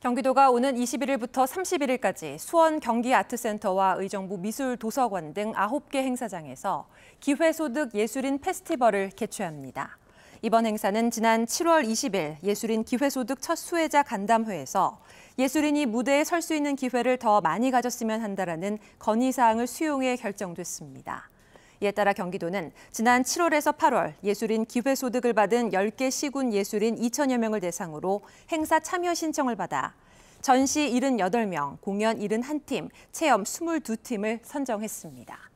경기도가 오는 21일부터 31일까지 수원 경기아트센터와 의정부 미술도서관 등 9개 행사장에서 기회소득 예술인 페스티벌을 개최합니다. 이번 행사는 지난 7월 20일 예술인 기회소득 첫 수혜자 간담회에서 예술인이 무대에 설 수 있는 기회를 더 많이 가졌으면 한다라는 건의사항을 수용해 결정됐습니다. 이에 따라 경기도는 지난 7월에서 8월 예술인 기회소득을 받은 10개 시군 예술인 2천여 명을 대상으로 행사 참여 신청을 받아 전시 78명, 공연 71팀, 체험 22팀을 선정했습니다.